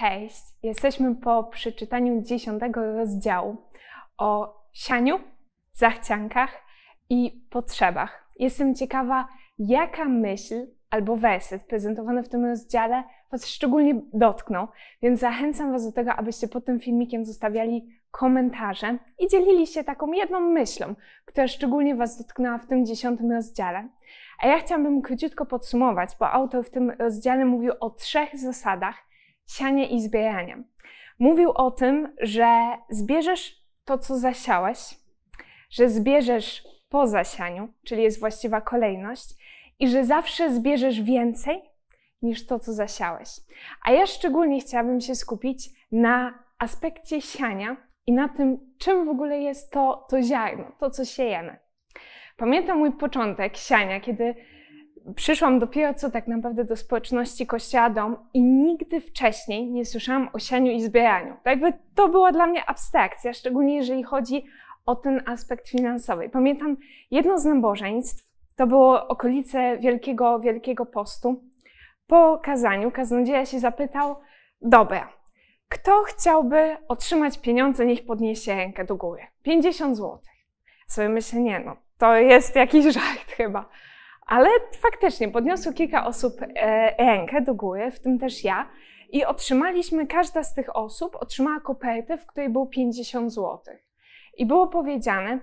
Cześć! Jesteśmy po przeczytaniu dziesiątego rozdziału o sianiu, zachciankach i potrzebach. Jestem ciekawa, jaka myśl albo werset prezentowany w tym rozdziale Was szczególnie dotknął, więc zachęcam Was do tego, abyście pod tym filmikiem zostawiali komentarze i dzielili się taką jedną myślą, która szczególnie Was dotknęła w tym dziesiątym rozdziale. A ja chciałabym króciutko podsumować, bo autor w tym rozdziale mówił o trzech zasadach, sianie i zbieranie. Mówił o tym, że zbierzesz to, co zasiałeś, że zbierzesz po zasianiu, czyli jest właściwa kolejność, i że zawsze zbierzesz więcej niż to, co zasiałeś. A ja szczególnie chciałabym się skupić na aspekcie siania i na tym, czym w ogóle jest to, to ziarno, to, co siejemy. Pamiętam mój początek siania, kiedy przyszłam dopiero co tak naprawdę do społeczności Kościoła i nigdy wcześniej nie słyszałam o sianiu i zbieraniu. Tak jakby to była dla mnie abstrakcja, szczególnie jeżeli chodzi o ten aspekt finansowy. Pamiętam jedno z nabożeństw, to było okolice Wielkiego, Wielkiego Postu. Po kazaniu kaznodzieja się zapytał, dobra, kto chciałby otrzymać pieniądze, niech podniesie rękę do góry. 50 zł. Sobie myślę, nie no, to jest jakiś żart chyba. Ale faktycznie podniosło kilka osób e, rękę do góry, w tym też ja. I otrzymaliśmy, każda z tych osób otrzymała kopertę, w której było 50 zł. I było powiedziane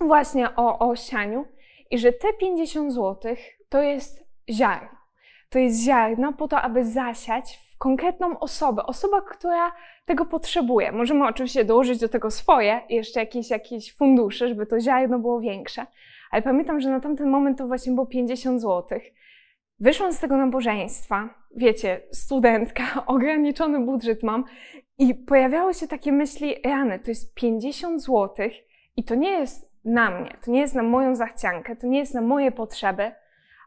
właśnie o, o sianiu i że te 50 zł to jest ziarno. To jest ziarno po to, aby zasiać w konkretną osobę, osoba, która tego potrzebuje. Możemy oczywiście dołożyć do tego swoje jeszcze jakieś, jakieś fundusze, żeby to ziarno było większe, ale pamiętam, że na tamten moment to właśnie było 50 złotych. Wyszłam z tego nabożeństwa, wiecie, studentka, ograniczony budżet mam i pojawiały się takie myśli, rany, to jest 50 złotych i to nie jest na mnie, to nie jest na moją zachciankę, to nie jest na moje potrzeby,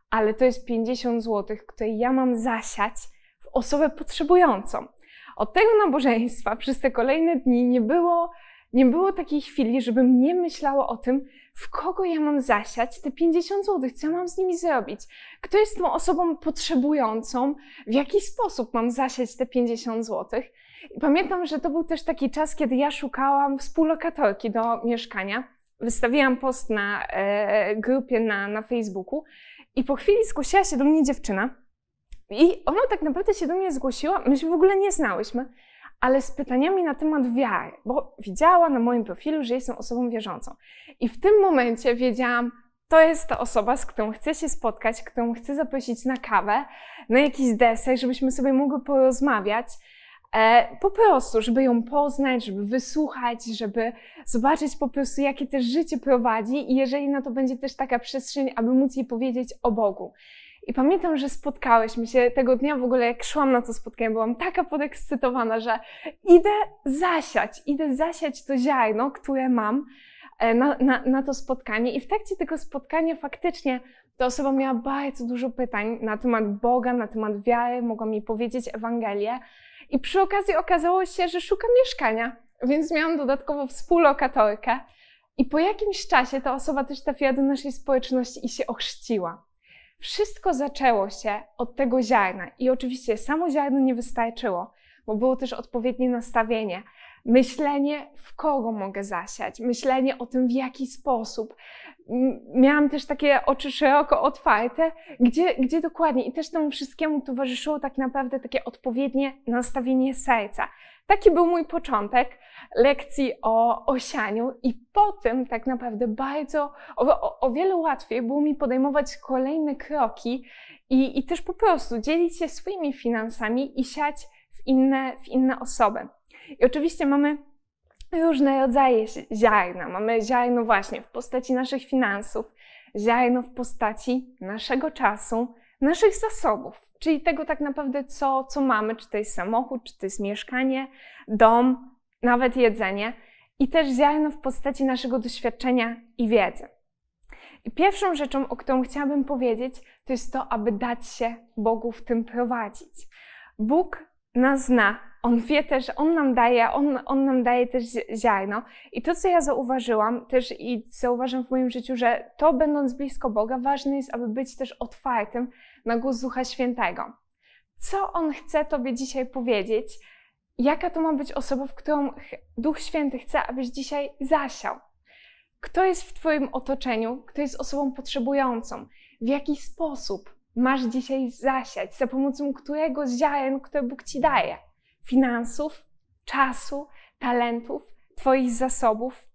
ale to jest 50 złotych, które ja mam zasiać w osobę potrzebującą. Od tego nabożeństwa przez te kolejne dni nie było, nie było takiej chwili, żebym nie myślała o tym, w kogo ja mam zasiać te 50 zł, co ja mam z nimi zrobić? Kto jest tą osobą potrzebującą? W jaki sposób mam zasiać te 50 zł? I pamiętam, że to był też taki czas, kiedy ja szukałam współlokatorki do mieszkania. Wystawiłam post na e, grupie na, na Facebooku i po chwili zgłosiła się do mnie dziewczyna. I ona tak naprawdę się do mnie zgłosiła, my się w ogóle nie znałyśmy ale z pytaniami na temat wiary, bo widziała na moim profilu, że jestem osobą wierzącą. I w tym momencie wiedziałam, to jest ta osoba, z którą chcę się spotkać, którą chcę zaprosić na kawę, na jakiś deser, żebyśmy sobie mogły porozmawiać. E, po prostu, żeby ją poznać, żeby wysłuchać, żeby zobaczyć po prostu, jakie też życie prowadzi i jeżeli na to będzie też taka przestrzeń, aby móc jej powiedzieć o Bogu. I pamiętam, że spotkałyśmy się tego dnia w ogóle, jak szłam na to spotkanie, byłam taka podekscytowana, że idę zasiać, idę zasiać to ziarno, które mam e, na, na, na to spotkanie. I w trakcie tego spotkania faktycznie ta osoba miała bardzo dużo pytań na temat Boga, na temat wiary, mogła mi powiedzieć Ewangelię. I przy okazji okazało się, że szuka mieszkania, więc miałam dodatkowo współlokatorkę. I po jakimś czasie ta osoba też trafiła do naszej społeczności i się ochrzciła. Wszystko zaczęło się od tego ziarna i oczywiście samo ziarno nie wystarczyło, bo było też odpowiednie nastawienie, myślenie, w kogo mogę zasiać, myślenie o tym, w jaki sposób. Miałam też takie oczy szeroko otwarte, gdzie, gdzie dokładnie. I też temu wszystkiemu towarzyszyło tak naprawdę takie odpowiednie nastawienie serca. Taki był mój początek lekcji o osianiu, i po tym tak naprawdę bardzo, o, o, o wiele łatwiej było mi podejmować kolejne kroki i, i też po prostu dzielić się swoimi finansami i siać w inne, w inne osoby. I oczywiście mamy różne rodzaje ziarna. Mamy ziarno właśnie w postaci naszych finansów, ziarno w postaci naszego czasu, naszych zasobów, czyli tego tak naprawdę, co, co mamy, czy to jest samochód, czy to jest mieszkanie, dom, nawet jedzenie, i też ziarno w postaci naszego doświadczenia i wiedzy. I pierwszą rzeczą, o którą chciałabym powiedzieć, to jest to, aby dać się Bogu w tym prowadzić. Bóg nas zna, on wie też, on nam daje, on, on nam daje też ziarno. I to, co ja zauważyłam też i zauważam w moim życiu, że to będąc blisko Boga, ważne jest, aby być też otwartym na głos Ducha Świętego. Co On chce Tobie dzisiaj powiedzieć? Jaka to ma być osoba, w którą Duch Święty chce, abyś dzisiaj zasiał? Kto jest w Twoim otoczeniu? Kto jest osobą potrzebującą? W jaki sposób? masz dzisiaj zasiać, za pomocą którego z ziaren, które Bóg ci daje finansów, czasu, talentów, Twoich zasobów.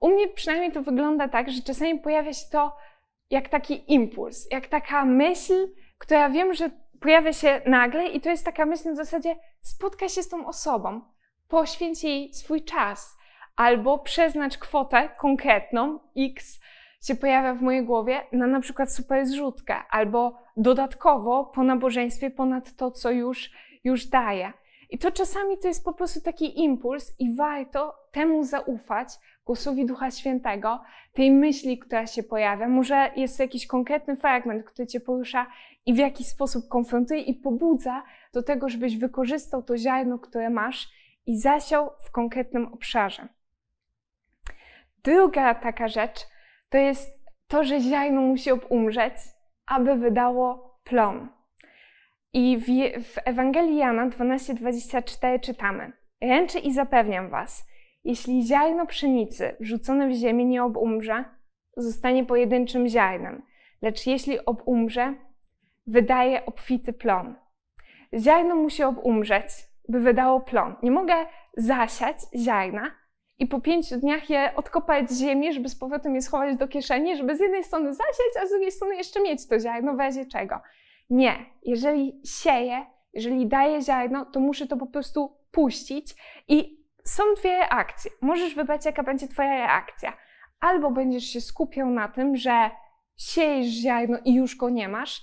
U mnie przynajmniej to wygląda tak, że czasami pojawia się to jak taki impuls, jak taka myśl, która wiem, że pojawia się nagle, i to jest taka myśl w zasadzie: spotkaj się z tą osobą, poświęć jej swój czas, albo przeznacz kwotę konkretną, X, się pojawia w mojej głowie na na przykład super zrzutkę albo dodatkowo po nabożeństwie ponad to, co już, już daje. I to czasami to jest po prostu taki impuls i warto temu zaufać, głosowi Ducha Świętego, tej myśli, która się pojawia. Może jest to jakiś konkretny fragment, który Cię porusza i w jakiś sposób konfrontuje i pobudza do tego, żebyś wykorzystał to ziarno, które masz i zasiał w konkretnym obszarze. Druga taka rzecz, to jest to, że ziajno musi obumrzeć, aby wydało plon. I w, w Ewangelii Jana 12:24 czytamy: Ręczę i zapewniam was, jeśli ziajno pszenicy wrzucone w ziemię nie obumrze, zostanie pojedynczym ziajnem, lecz jeśli obumrze, wydaje obfity plon. Ziajno musi obumrzeć, by wydało plon. Nie mogę zasiać ziarna, i po pięciu dniach je odkopać z ziemi, żeby z powrotem je schować do kieszeni, żeby z jednej strony zasiać, a z drugiej strony jeszcze mieć to ziarno w razie czego. Nie, jeżeli sieję, jeżeli daję ziarno, to muszę to po prostu puścić i są dwie reakcje. Możesz wybrać, jaka będzie Twoja reakcja. Albo będziesz się skupiał na tym, że siejesz ziarno i już go nie masz,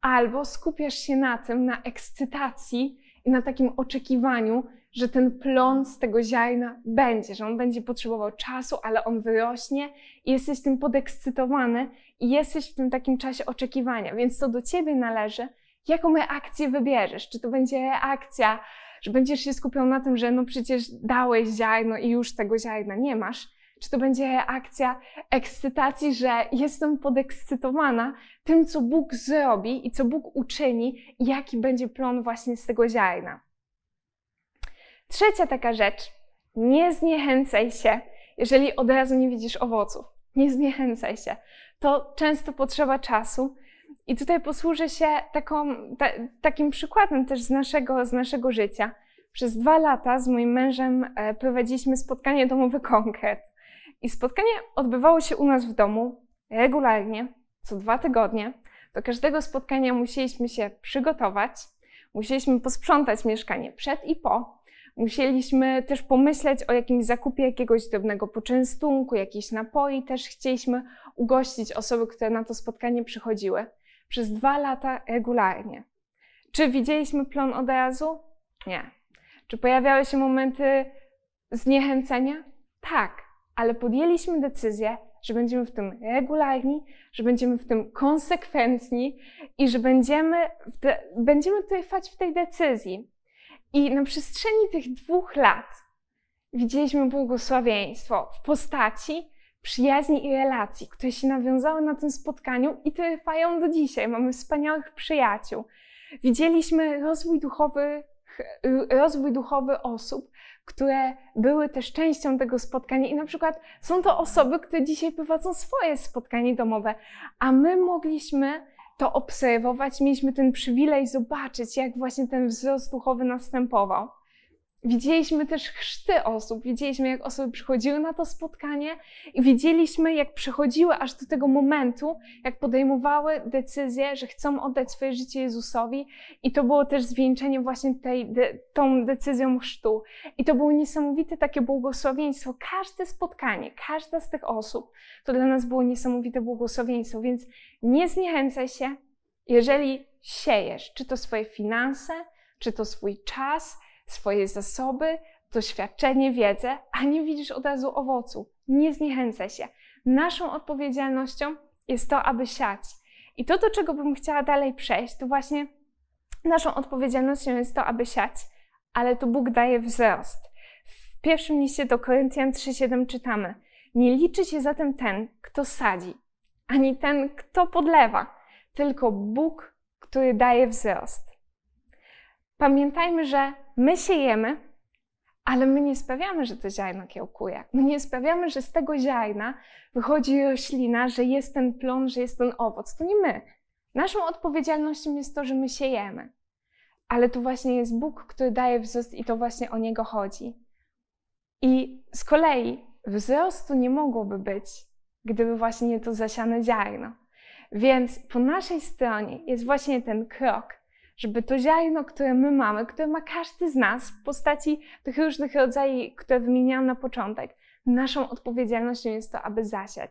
albo skupiasz się na tym, na ekscytacji i na takim oczekiwaniu, że ten plon z tego ziarna będzie, że on będzie potrzebował czasu, ale on wyrośnie i jesteś tym podekscytowany i jesteś w tym takim czasie oczekiwania. Więc to do ciebie należy, jaką reakcję wybierzesz? Czy to będzie reakcja, że będziesz się skupiał na tym, że no przecież dałeś ziarno i już tego ziarna nie masz? Czy to będzie reakcja ekscytacji, że jestem podekscytowana tym, co Bóg zrobi i co Bóg uczyni, i jaki będzie plon właśnie z tego ziarna? Trzecia taka rzecz. Nie zniechęcaj się, jeżeli od razu nie widzisz owoców. Nie zniechęcaj się. To często potrzeba czasu. I tutaj posłużę się taką, ta, takim przykładem też z naszego, z naszego życia. Przez dwa lata z moim mężem e, prowadziliśmy spotkanie domowe konkret. I spotkanie odbywało się u nas w domu regularnie, co dwa tygodnie. Do każdego spotkania musieliśmy się przygotować, musieliśmy posprzątać mieszkanie przed i po, Musieliśmy też pomyśleć o jakimś zakupie jakiegoś drobnego poczęstunku, jakichś napoi. Też chcieliśmy ugościć osoby, które na to spotkanie przychodziły. Przez dwa lata regularnie. Czy widzieliśmy plon od razu? Nie. Czy pojawiały się momenty zniechęcenia? Tak, ale podjęliśmy decyzję, że będziemy w tym regularni, że będziemy w tym konsekwentni i że będziemy, będziemy trwać w tej decyzji. I na przestrzeni tych dwóch lat widzieliśmy błogosławieństwo w postaci przyjaźni i relacji, które się nawiązały na tym spotkaniu i trwają do dzisiaj. Mamy wspaniałych przyjaciół. Widzieliśmy rozwój duchowy, rozwój duchowy osób, które były też częścią tego spotkania i na przykład są to osoby, które dzisiaj prowadzą swoje spotkanie domowe, a my mogliśmy to obserwować, mieliśmy ten przywilej zobaczyć, jak właśnie ten wzrost duchowy następował. Widzieliśmy też chrzty osób, widzieliśmy, jak osoby przychodziły na to spotkanie i widzieliśmy, jak przychodziły aż do tego momentu, jak podejmowały decyzję, że chcą oddać swoje życie Jezusowi, i to było też zwieńczenie właśnie tej, de, tą decyzją chrztu. I to było niesamowite takie błogosławieństwo. Każde spotkanie, każda z tych osób, to dla nas było niesamowite błogosławieństwo, więc nie zniechęcaj się, jeżeli siejesz, czy to swoje finanse, czy to swój czas, swoje zasoby, doświadczenie, wiedzę, a nie widzisz od razu owocu. Nie zniechęcaj się. Naszą odpowiedzialnością jest to, aby siać. I to, do czego bym chciała dalej przejść, to właśnie naszą odpowiedzialnością jest to, aby siać, ale to Bóg daje wzrost. W pierwszym liście do Koryntian 3,7 czytamy: Nie liczy się zatem ten, kto sadzi, ani ten, kto podlewa, tylko Bóg, który daje wzrost. Pamiętajmy, że my siejemy, ale my nie sprawiamy, że to ziarno kiełkuje. My nie sprawiamy, że z tego ziarna wychodzi roślina, że jest ten plon, że jest ten owoc. To nie my. Naszą odpowiedzialnością jest to, że my siejemy. Ale to właśnie jest Bóg, który daje wzrost i to właśnie o Niego chodzi. I z kolei wzrostu nie mogłoby być, gdyby właśnie to zasiane ziarno. Więc po naszej stronie jest właśnie ten krok, żeby to ziarno, które my mamy, które ma każdy z nas w postaci tych różnych rodzajów, które wymieniałam na początek, naszą odpowiedzialnością jest to, aby zasiać.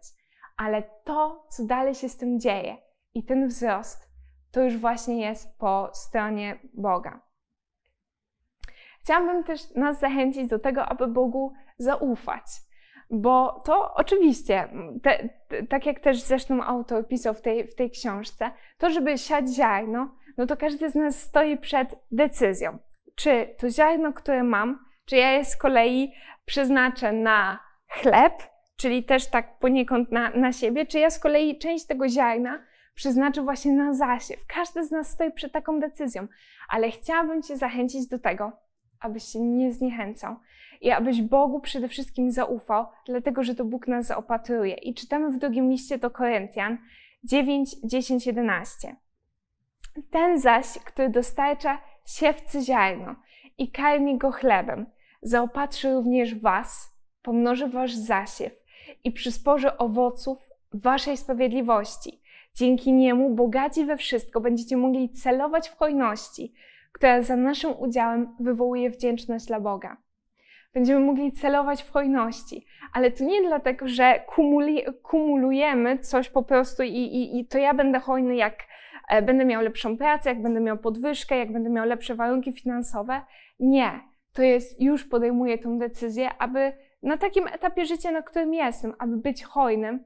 Ale to, co dalej się z tym dzieje i ten wzrost, to już właśnie jest po stronie Boga. Chciałabym też nas zachęcić do tego, aby Bogu zaufać bo to oczywiście, te, te, tak jak też zresztą autor pisał w tej, w tej książce, to, żeby siać ziarno, no to każdy z nas stoi przed decyzją, czy to ziarno, które mam, czy ja je z kolei przeznaczę na chleb, czyli też tak poniekąd na, na siebie, czy ja z kolei część tego ziarna przeznaczę właśnie na zasiew. Każdy z nas stoi przed taką decyzją, ale chciałabym Cię zachęcić do tego, abyś się nie zniechęcał i abyś Bogu przede wszystkim zaufał, dlatego że to Bóg nas zaopatruje. I czytamy w drugim liście do Koryntian 9, 10, 11. Ten zaś, który dostarcza siewcy ziarno i karmi go chlebem, zaopatrzy również was, pomnoży wasz zasiew i przysporzy owoców waszej sprawiedliwości. Dzięki niemu bogaci we wszystko będziecie mogli celować w hojności, która za naszym udziałem wywołuje wdzięczność dla Boga. Będziemy mogli celować w hojności, ale to nie dlatego, że kumuli, kumulujemy coś po prostu i, i, i to ja będę hojny jak E, będę miał lepszą pracę, jak będę miał podwyżkę, jak będę miał lepsze warunki finansowe. Nie, to jest już podejmuję tą decyzję, aby na takim etapie życia, na którym jestem, aby być hojnym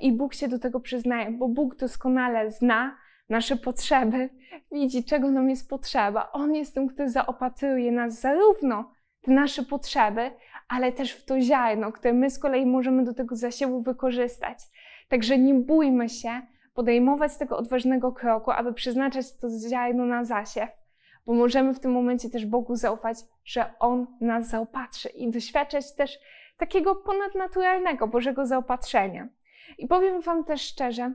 i Bóg się do tego przyznaje, bo Bóg doskonale zna nasze potrzeby, widzi czego nam jest potrzeba. On jest tym, który zaopatruje nas zarówno te nasze potrzeby, ale też w to ziarno, które my z kolei możemy do tego zasiewu wykorzystać. Także nie bójmy się podejmować tego odważnego kroku, aby przeznaczać to ziarno na zasiew, bo możemy w tym momencie też Bogu zaufać, że On nas zaopatrzy i doświadczać też takiego ponadnaturalnego Bożego zaopatrzenia. I powiem Wam też szczerze,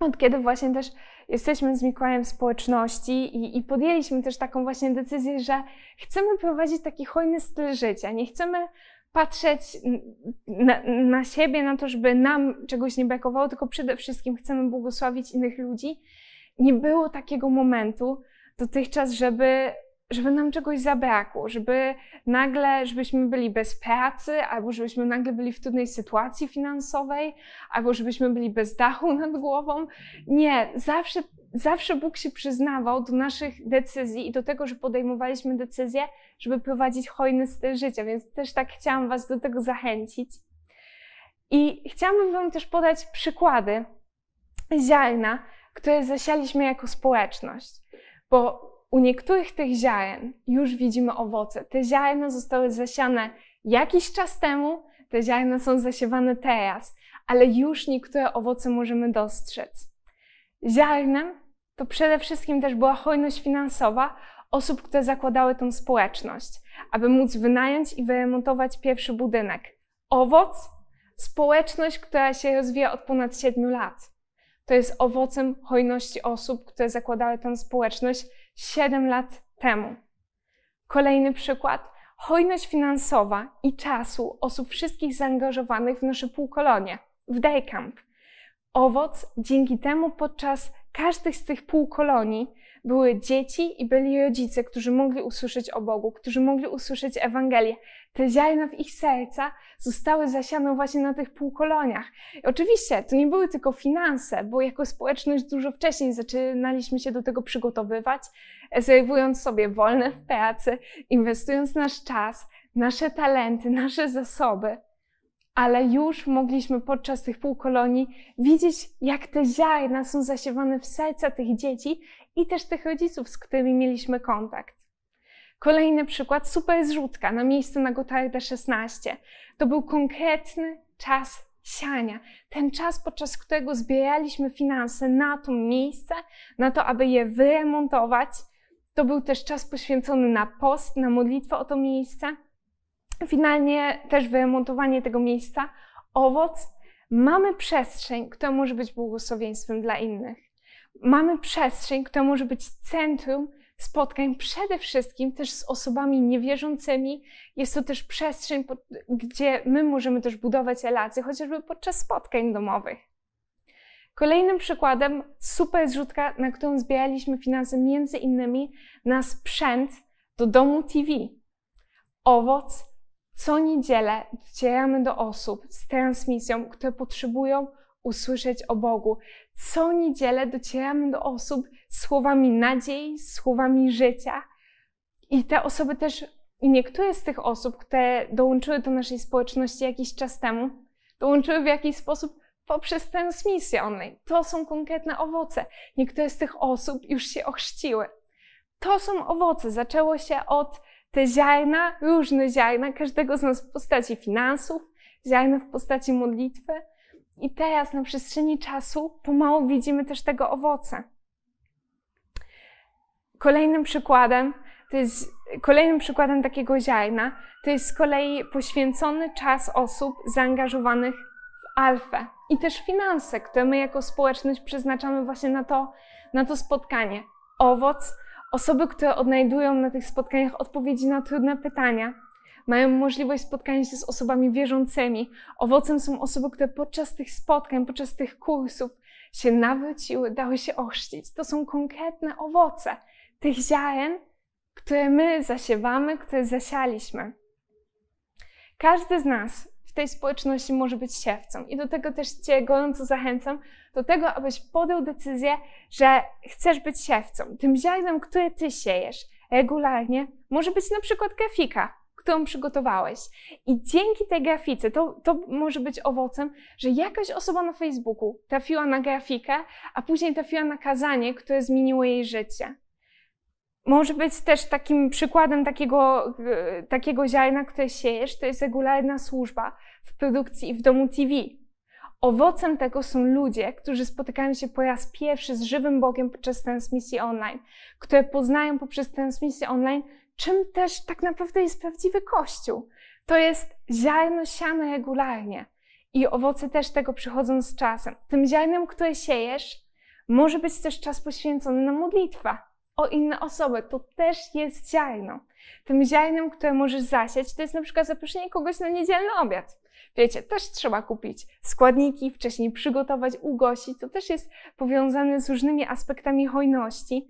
od kiedy właśnie też jesteśmy z Mikołajem w społeczności i, i, podjęliśmy też taką właśnie decyzję, że chcemy prowadzić taki hojny styl życia. Nie chcemy patrzeć na, na, siebie, na to, żeby nam czegoś nie brakowało, tylko przede wszystkim chcemy błogosławić innych ludzi. Nie było takiego momentu dotychczas, żeby żeby nam czegoś zabrakło, żeby nagle, żebyśmy byli bez pracy, albo żebyśmy nagle byli w trudnej sytuacji finansowej, albo żebyśmy byli bez dachu nad głową. Nie, zawsze, zawsze Bóg się przyznawał do naszych decyzji i do tego, że podejmowaliśmy decyzje, żeby prowadzić hojny styl życia, więc też tak chciałam Was do tego zachęcić. I chciałabym Wam też podać przykłady ziarna, które zasialiśmy jako społeczność, bo u niektórych tych ziaren już widzimy owoce. Te ziarna zostały zasiane jakiś czas temu, te ziarna są zasiewane teraz, ale już niektóre owoce możemy dostrzec. Ziarnem to przede wszystkim też była hojność finansowa osób, które zakładały tą społeczność, aby móc wynająć i wyremontować pierwszy budynek. Owoc społeczność, która się rozwija od ponad 7 lat to jest owocem hojności osób, które zakładały tę społeczność 7 lat temu. Kolejny przykład. Hojność finansowa i czasu osób wszystkich zaangażowanych w nasze półkolonie, w Daycamp. Owoc dzięki temu podczas każdej z tych półkolonii były dzieci i byli rodzice, którzy mogli usłyszeć o Bogu, którzy mogli usłyszeć Ewangelię te ziarna w ich serca zostały zasiane właśnie na tych półkoloniach. I oczywiście to nie były tylko finanse, bo jako społeczność dużo wcześniej zaczynaliśmy się do tego przygotowywać, zajmując sobie wolne w pracy, inwestując nasz czas, nasze talenty, nasze zasoby. Ale już mogliśmy podczas tych półkolonii widzieć, jak te ziarna są zasiewane w serca tych dzieci i też tych rodziców, z którymi mieliśmy kontakt. Kolejny przykład, super zrzutka na miejscu na Gotardę 16. To był konkretny czas siania. Ten czas, podczas którego zbieraliśmy finanse na to miejsce, na to, aby je wyremontować. To był też czas poświęcony na post, na modlitwę o to miejsce. Finalnie też wyremontowanie tego miejsca. Owoc. Mamy przestrzeń, która może być błogosławieństwem dla innych. Mamy przestrzeń, która może być centrum spotkań, przede wszystkim też z osobami niewierzącymi. Jest to też przestrzeń, gdzie my możemy też budować relacje, chociażby podczas spotkań domowych. Kolejnym przykładem super zrzutka, na którą zbieraliśmy finanse między innymi na sprzęt do domu TV. Owoc co niedzielę docieramy do osób z transmisją, które potrzebują usłyszeć o Bogu co niedzielę docieramy do osób słowami nadziei, słowami życia. I te osoby też, i niektóre z tych osób, które dołączyły do naszej społeczności jakiś czas temu, dołączyły w jakiś sposób poprzez transmisję online. To są konkretne owoce. Niektóre z tych osób już się ochrzciły. To są owoce. Zaczęło się od te ziarna, różne ziarna, każdego z nas w postaci finansów, ziarna w postaci modlitwy, i teraz na przestrzeni czasu pomału widzimy też tego owoce. Kolejnym przykładem to jest kolejnym przykładem takiego ziarna to jest z kolei poświęcony czas osób zaangażowanych w alfę i też finanse, które my jako społeczność przeznaczamy właśnie na to, na to spotkanie. Owoc, osoby, które odnajdują na tych spotkaniach odpowiedzi na trudne pytania, mają możliwość spotkania się z osobami wierzącymi. Owocem są osoby, które podczas tych spotkań, podczas tych kursów się nawróciły, dały się ochrzcić. To są konkretne owoce tych ziaren, które my zasiewamy, które zasialiśmy. Każdy z nas w tej społeczności może być siewcą i do tego też Cię gorąco zachęcam, do tego, abyś podjął decyzję, że chcesz być siewcą. Tym ziarnem, które Ty siejesz regularnie, może być na przykład grafika, którą przygotowałeś. I dzięki tej grafice, to, to może być owocem, że jakaś osoba na Facebooku trafiła na grafikę, a później trafiła na kazanie, które zmieniło jej życie. Może być też takim przykładem takiego, e, takiego ziarna, które siejesz, to jest regularna służba w produkcji i w domu TV. Owocem tego są ludzie, którzy spotykają się po raz pierwszy z żywym Bogiem podczas transmisji online, które poznają poprzez transmisję online czym też tak naprawdę jest prawdziwy Kościół. To jest ziarno siane regularnie i owoce też tego przychodzą z czasem. Tym ziarnem, które siejesz, może być też czas poświęcony na modlitwę o inne osoby. To też jest ziarno. Tym ziarnem, które możesz zasiać, to jest na przykład zaproszenie kogoś na niedzielny obiad. Wiecie, też trzeba kupić składniki, wcześniej przygotować, ugościć. To też jest powiązane z różnymi aspektami hojności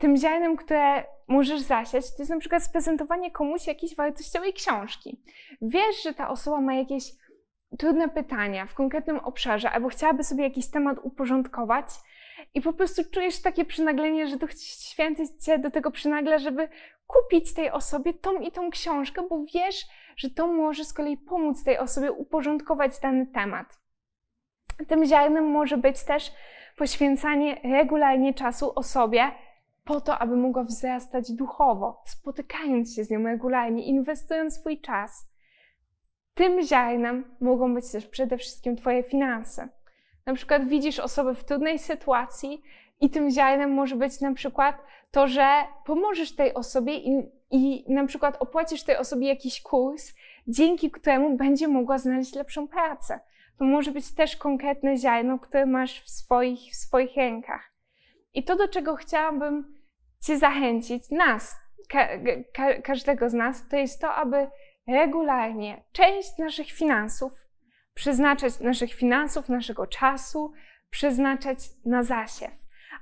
tym ziarnem, które możesz zasiać, to jest na przykład sprezentowanie komuś jakiejś wartościowej książki. Wiesz, że ta osoba ma jakieś trudne pytania w konkretnym obszarze albo chciałaby sobie jakiś temat uporządkować i po prostu czujesz takie przynaglenie, że Duch Święty cię do tego przynagla, żeby kupić tej osobie tą i tą książkę, bo wiesz, że to może z kolei pomóc tej osobie uporządkować dany temat. Tym ziarnem może być też poświęcanie regularnie czasu osobie, po to, aby mogła wzrastać duchowo, spotykając się z nią regularnie, inwestując swój czas. Tym ziarnem mogą być też przede wszystkim Twoje finanse. Na przykład widzisz osobę w trudnej sytuacji i tym ziarnem może być na przykład to, że pomożesz tej osobie i, i na przykład opłacisz tej osobie jakiś kurs, dzięki któremu będzie mogła znaleźć lepszą pracę. To może być też konkretne ziarno, które masz w swoich, w swoich rękach. I to, do czego chciałabym Cię zachęcić nas, ka ka każdego z nas, to jest to, aby regularnie część naszych finansów, przeznaczać naszych finansów, naszego czasu, przeznaczać na zasiew,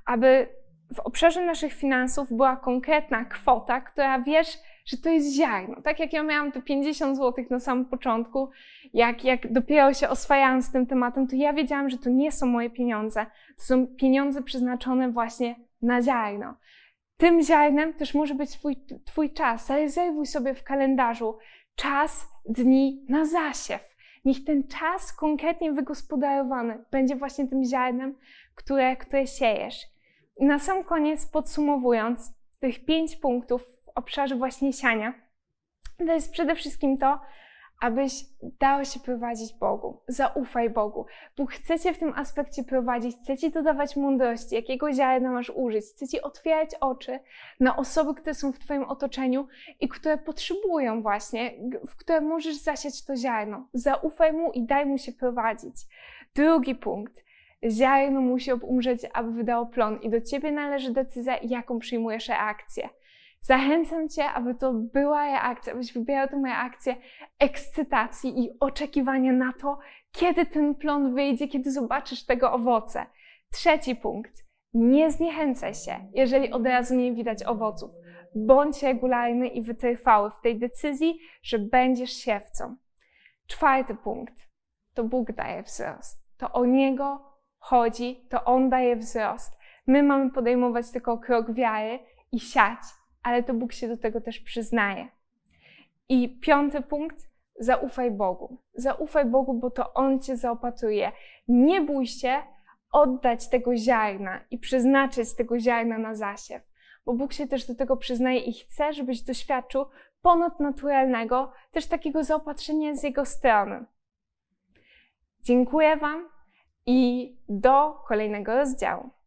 aby w obszarze naszych finansów była konkretna kwota, która wiesz, że to jest ziarno. Tak jak ja miałam te 50 zł na samym początku, jak, jak dopiero się oswajałam z tym tematem, to ja wiedziałam, że to nie są moje pieniądze. To są pieniądze przeznaczone właśnie na ziarno. Tym ziarnem też może być twój, twój czas. Rezerwuj sobie w kalendarzu czas dni na zasiew. Niech ten czas konkretnie wygospodarowany będzie właśnie tym ziarnem, które, które siejesz. I na sam koniec podsumowując, tych pięć punktów w obszarze właśnie siania, to jest przede wszystkim to, abyś dał się prowadzić Bogu. Zaufaj Bogu. Bóg chce Cię w tym aspekcie prowadzić, chce Ci dodawać mądrości, jakiego ziarna masz użyć, chce Ci otwierać oczy na osoby, które są w Twoim otoczeniu i które potrzebują właśnie, w które możesz zasiać to ziarno. Zaufaj Mu i daj Mu się prowadzić. Drugi punkt – ziarno musi obumrzeć, aby wydało plon i do ciebie należy decyzja, jaką przyjmujesz reakcję. Zachęcam Cię, aby to była ja akcja, abyś wybierał tę moją akcję ekscytacji i oczekiwania na to, kiedy ten plon wyjdzie, kiedy zobaczysz tego owoce. Trzeci punkt. Nie zniechęcaj się, jeżeli od razu nie widać owoców. Bądź regularny i wytrwały w tej decyzji, że będziesz siewcą. Czwarty punkt. To Bóg daje wzrost. To o Niego chodzi, to On daje wzrost. My mamy podejmować tylko krok wiary i siać ale to Bóg się do tego też przyznaje. I piąty punkt, zaufaj Bogu. Zaufaj Bogu, bo to On cię zaopatruje. Nie bój się oddać tego ziarna i przeznaczyć tego ziarna na zasiew, bo Bóg się też do tego przyznaje i chce, żebyś doświadczył ponadnaturalnego, też takiego zaopatrzenia z Jego strony. Dziękuję Wam i do kolejnego rozdziału.